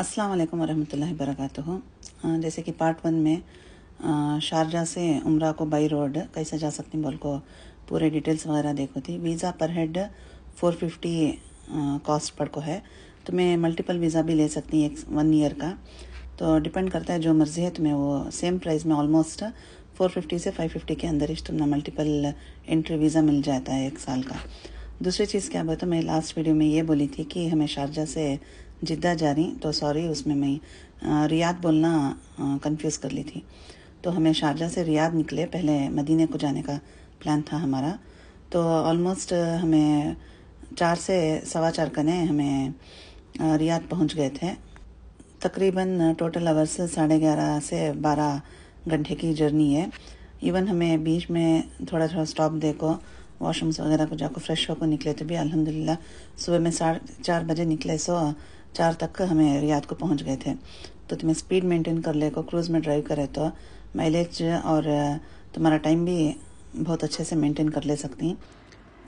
अस्सलाम वालेकुम वरहमतुल्लाहि वबरकातुहू जैसे कि पार्ट वन में शारजा से उम्र को बाई रोड कैसे जा सकती बोल को पूरे डिटेल्स वगैरह देखो थी वीज़ा पर हेड 450 कॉस्ट पर को है तुम्हें तो मल्टीपल वीज़ा भी ले सकती हूँ एक वन ईयर का तो डिपेंड करता है जो मर्ज़ी है तुम्हें तो वो सेम प्राइस में ऑलमोस्ट 450 से 550 के अंदर ही तुम्हें मल्टीपल एंट्री वीज़ा मिल जाता है एक साल का दूसरी चीज़ क्या बोलते तो मैं लास्ट वीडियो में ये बोली थी कि हमें शारजा से जिद्दा जा रही तो सॉरी उसमें मैं रियाद बोलना कंफ्यूज़ कर ली थी तो हमें शारजा से रियाद निकले पहले मदीने को जाने का प्लान था हमारा तो ऑलमोस्ट हमें चार से सवा चार कने हमें रियाद पहुंच गए थे तकरीबन टोटल आवर्स साढ़े ग्यारह से बारह घंटे की जर्नी है इवन हमें बीच में थोड़ा थोड़ा स्टॉप देखो वॉशरूम्स वगैरह को जाकर फ्रेश होकर निकले तो भी अलहमदिल्ला सुबह में साढ़े चार बजे निकले सो चार तक हमें रियाद को पहुंच गए थे तो तुम्हें स्पीड मेंटेन कर ले को क्रूज़ में ड्राइव करे तो माइलेज और तुम्हारा टाइम भी बहुत अच्छे से मेंटेन कर ले सकती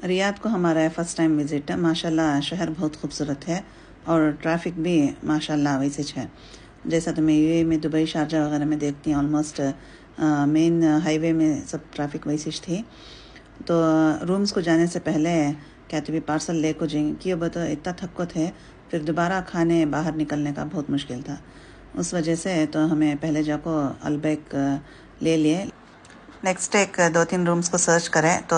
रियाद को हमारा फ़र्स्ट टाइम विज़िट माशाल्लाह शहर बहुत खूबसूरत है और ट्रैफिक भी माशाल्लाह वैसे है जैसा तुम्हें यू में दुबई शारजा वगैरह में देखती हूँ ऑलमोस्ट मेन हाईवे में सब ट्रैफिक वैसी थी तो रूम्स को जाने से पहले क्या तुम्हें पार्सल ले को जाएंगे क्यों बताओ इतना थको थे फिर दोबारा खाने बाहर निकलने का बहुत मुश्किल था उस वजह से तो हमें पहले जाको अलबेक ले लिए नेक्स्ट एक दो तीन रूम्स को सर्च करें तो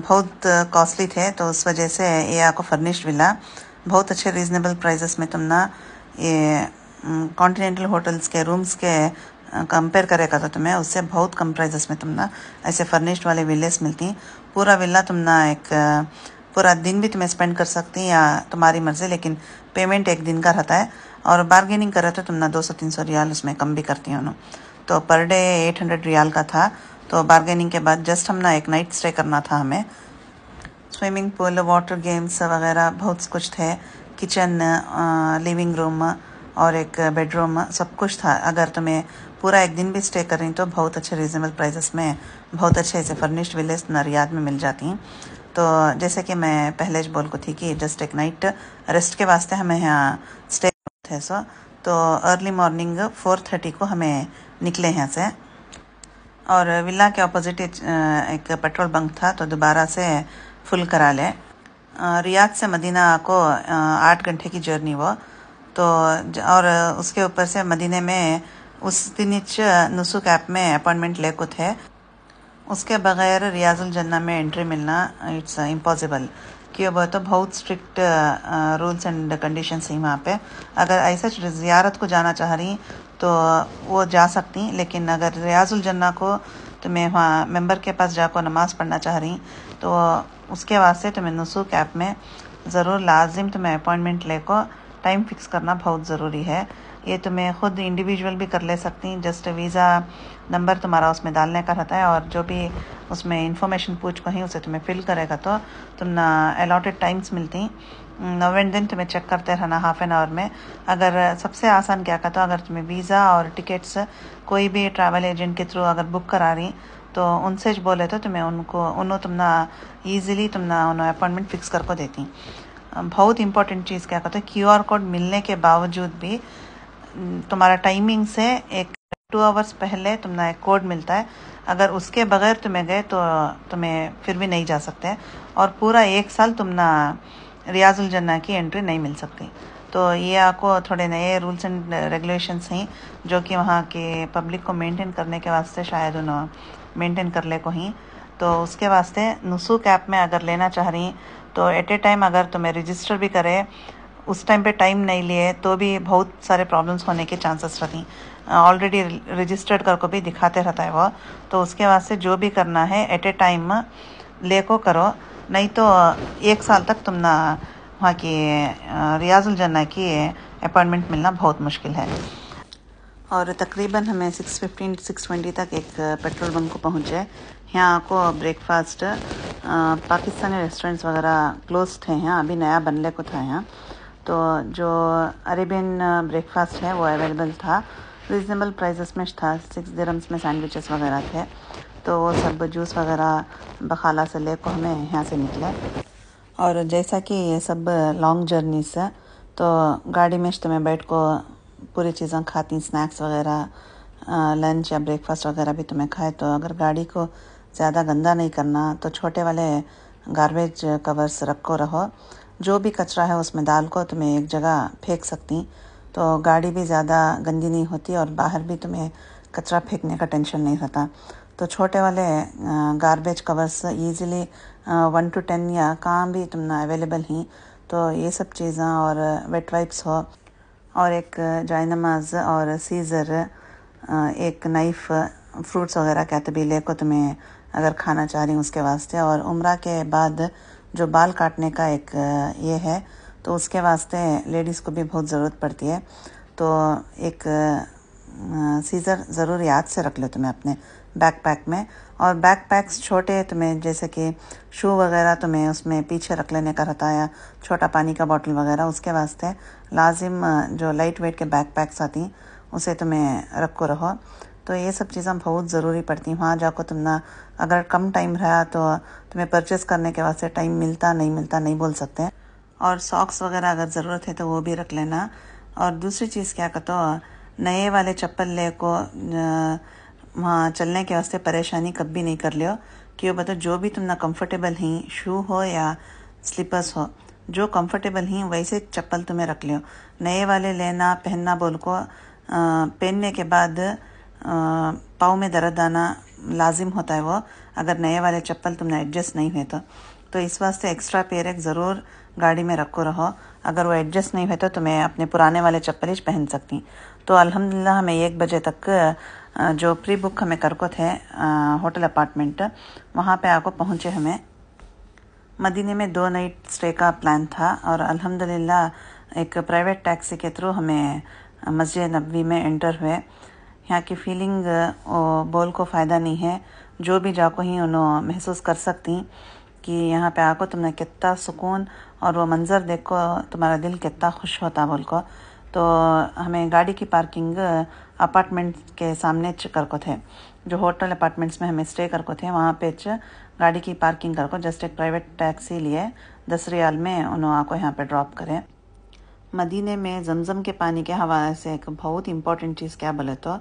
बहुत कॉस्टली थे तो उस वजह से ये आपको फर्निश्ड मिला बहुत अच्छे रीजनेबल प्राइजेस में तुम ना ये कॉन्टिनेंटल होटल्स के रूम्स के कंपेयर करेगा तो तुम्हें उससे बहुत कम प्राइजेस में तुम ना ऐसे फर्निश्ड वाले विलेस मिलती पूरा विला तुम ना एक पूरा दिन भी तुम्हें स्पेंड कर सकती हैं या तुम्हारी मर्ज़ी लेकिन पेमेंट एक दिन का रहता है और बार्गेनिंग कर रहे थे तुम ना दो सौ तीन सौ रियाल उसमें कम भी करती हूँ तो per day at hundred riyal का था तो बार्गेनिंग के बाद जस्ट हम ना एक नाइट स्टे करना था हमें स्विमिंग पूल वाटर गेम्स वगैरह बहुत कुछ थे किचन लिविंग रूम और एक बेडरूम सब कुछ था अगर तुम्हें पूरा एक दिन भी स्टे कर रही तो बहुत अच्छे रीजनेबल प्राइजेस में बहुत अच्छे ऐसे फर्निश्ड विलेज नरियाद में मिल जाती हैं तो जैसे कि मैं पहले ज बोल को थी कि जस्ट एक नाइट रेस्ट के वास्ते हमें यहाँ स्टे थे सो तो अर्ली मॉर्निंग फोर थर्टी को हमें निकले यहाँ से और विला के ऑपोजिट एक पेट्रोल बंक था तो दोबारा से फुल करा ले रियाद से मदीना को आठ घंटे की जर्नी वो तो और उसके ऊपर से मदीने में उस दिन नुसुक ऐप में अपॉइंटमेंट ले को थे उसके बगैर रियाजुल जन्ना में एंट्री मिलना इट्स इम्पॉसिबल uh, क्यों बोलते तो बहुत स्ट्रिक्ट रूल्स एंड कंडीशन हैं वहाँ पे अगर ऐसे जियारत को जाना चाह रही तो वो जा सकती लेकिन अगर रियाजुल जन्ना को तो मैं वहाँ मेंबर के पास जाकर नमाज़ पढ़ना चाह रही तो उसके वास्ते तो मैं नसूक ऐप में ज़रूर लाजिम तो मैं अपॉइंटमेंट लेकर टाइम फिक्स करना बहुत ज़रूरी है ये तुम्हें तो खुद इंडिविजुअल भी कर ले सकती हैं जस्ट वीज़ा नंबर तुम्हारा उसमें डालने का रहता है और जो भी उसमें इंफॉर्मेशन पूछ कहीं उसे तुम्हें फिल करेगा तो तुम ना अलॉटेड टाइम्स मिलती एंड हम्म, दिन तुम्हें चेक करते रहना हाफ एन आवर में अगर सबसे आसान क्या कहता हूँ तो अगर तुम्हें वीज़ा और टिकट्स कोई भी ट्रैवल एजेंट के थ्रू अगर बुक करा रही तो उनसे बोले तो तुम्हें उनको उन्होंने तुम ना ईजिली तुम ना उन्होंने अपॉइंटमेंट फिक्स कर को देती बहुत इंपॉर्टेंट चीज़ क्या कहते हैं क्यू आर कोड मिलने के बावजूद भी तुम्हारा टाइमिंग से एक टू आवर्स पहले तुम्हारा एक कोड मिलता है अगर उसके बगैर तुम्हें गए तो तुम्हें फिर भी नहीं जा सकते और पूरा एक साल तुमना रियाजुल जन्ना की एंट्री नहीं मिल सकती तो ये आपको थोड़े नए रूल्स एंड रेगुलेशंस हैं जो कि वहाँ के पब्लिक को मेंटेन करने के वास्ते शायद उन्होंने मेंटेन कर ले को ही तो उसके वास्ते नुसूक ऐप में अगर लेना चाह रही तो एट ए टाइम अगर तुम्हें रजिस्टर भी करे उस टाइम पे टाइम नहीं लिए तो भी बहुत सारे प्रॉब्लम्स होने के चांसेस रहती ऑलरेडी रजिस्टर्ड करके भी दिखाते रहता है वो तो उसके बाद से जो भी करना है एट ए टाइम ले को करो नहीं तो एक साल तक तुम ना वहाँ की रियाजुल जन्ना की अपॉइंटमेंट मिलना बहुत मुश्किल है और तकरीबन हमें सिक्स फिफ्टीन सिक्स ट्वेंटी तक एक पेट्रोल पम्प को पहुँचे यहाँ आपको ब्रेकफास्ट पाकिस्तानी रेस्टोरेंट्स वगैरह क्लोज थे यहाँ अभी नया बनने को था यहाँ तो जो अरेबियन ब्रेकफास्ट है वो अवेलेबल था रिजनेबल प्राइजेस में था सिक्स दिरम्स में सैंडविचेस वगैरह थे तो वो सब जूस वगैरह बखाला से लेकर हमें यहाँ से निकले और जैसा कि ये सब लॉन्ग जर्नी से तो गाड़ी में तो मैं बैठ को पूरी चीज़ें खाती स्नैक्स वगैरह लंच या ब्रेकफास्ट वगैरह भी तुम्हें खाए तो अगर गाड़ी को ज़्यादा गंदा नहीं करना तो छोटे वाले गारबेज कवर्स रखो रहो जो भी कचरा है उसमें डाल को तुम्हें एक जगह फेंक सकती तो गाड़ी भी ज़्यादा गंदी नहीं होती और बाहर भी तुम्हें कचरा फेंकने का टेंशन नहीं रहता तो छोटे वाले garbage covers easily one two ten या कहाँ भी तुम अवेलेबल ही तो ये सब चीज़ें और वेट वाइप्स हो और एक जायनमाज और सीज़र एक नाइफ़ फ्रूट्स वगैरह तबीले को तुम्हें अगर खाना चाह रही हूँ उसके वास्ते और उम्र के बाद जो बाल काटने का एक ये है तो उसके वास्ते लेडीज़ को भी बहुत ज़रूरत पड़ती है तो एक सीज़र ज़रूर याद से रख लो तुम्हें अपने बैक पैक में और बैक पैक्स छोटे तुम्हें जैसे कि शू वगैरह तुम्हें उसमें पीछे रख लेने का रहता है या छोटा पानी का बॉटल वगैरह उसके वास्ते लाजिम जो लाइट वेट के बैक पैक्स आती उसे तुम्हें रखो रहो तो ये सब चीज़ें बहुत ज़रूरी पड़ती हैं वहाँ जाकर तुम ना अगर कम टाइम रहा तो तुम्हें परचेस करने के वास्ते टाइम मिलता नहीं मिलता नहीं बोल सकते और सॉक्स वगैरह अगर ज़रूरत है तो वो भी रख लेना और दूसरी चीज़ क्या कहते हो नए वाले चप्पल ले को वहाँ चलने के वास्ते परेशानी कभी नहीं कर लियो वो बताओ जो भी तुम ना कम्फर्टेबल ही शू हो या स्लीपर्स हो जो कंफर्टेबल ही वैसे चप्पल तुम्हें रख लियो नए वाले लेना पहनना बोल को पहनने के बाद पाँव में दर्द आना लाजिम होता है वो अगर नए वाले चप्पल तुमने एडजस्ट नहीं हुए तो तो इस वास्ते एक्स्ट्रा पेयर एक ज़रूर गाड़ी में रखो रहो अगर वो एडजस्ट नहीं हुए तो तुम्हें अपने पुराने वाले चप्पल ही पहन सकती तो अल्हम्दुलिल्लाह हमें एक बजे तक जो प्री बुक हमें करको थे होटल अपार्टमेंट वहाँ पे आको पहुँचे हमें मदीने में दो नाइट स्टे का प्लान था और अल्हम्दुलिल्लाह एक प्राइवेट टैक्सी के थ्रू हमें मस्जिद नबी में एंटर हुए यहाँ की फीलिंग बोल को फ़ायदा नहीं है जो भी जाको ही उन्होंने महसूस कर सकती कि यहाँ पे आको तुमने कितना सुकून और वो मंज़र देखो तुम्हारा दिल कितना खुश होता बोल को तो हमें गाड़ी की पार्किंग अपार्टमेंट के सामने कर को थे जो होटल अपार्टमेंट्स में हमें स्टे कर को थे वहाँ पे गाड़ी की पार्किंग कर को जस्ट एक प्राइवेट टैक्सी लिए दस रियाल में उन्होंने आको यहाँ पे ड्रॉप करें मदीने में जमज़म के पानी के हवाले से एक बहुत इंपॉर्टेंट चीज़ क्या बोले तो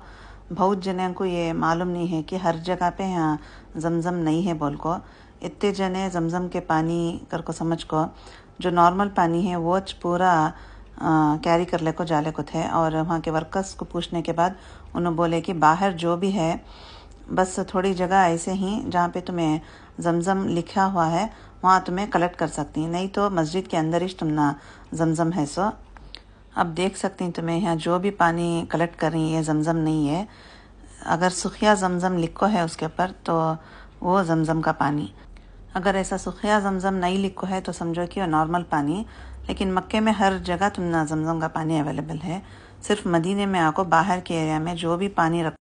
बहुत जने को ये मालूम नहीं है कि हर जगह पे यहाँ जमजम नहीं है बोल को इतने जने जमजम के पानी कर को समझ को जो नॉर्मल पानी है वो पूरा कैरी कर ले को जाले को थे और वहाँ के वर्कर्स को पूछने के बाद उन्होंने बोले कि बाहर जो भी है बस थोड़ी जगह ऐसे ही जहाँ पे तुम्हें जमज़म लिखा हुआ है वहाँ तुम्हें कलेक्ट कर सकती हैं नहीं तो मस्जिद के अंदर ही तुम ना जमज़म है सो अब देख सकती हैं तुम्हें यहाँ जो भी पानी कलेक्ट कर रही है जमज़म नहीं है अगर सुखिया जमज़म लिखो है उसके ऊपर तो वो जमज़म का पानी अगर ऐसा सुखिया जमज़म नहीं लिखो है तो समझो कि वो नॉर्मल पानी लेकिन मक्के में हर जगह तुम ना जमज़म का पानी अवेलेबल है सिर्फ मदीने में आको बाहर के एरिया में जो भी पानी रख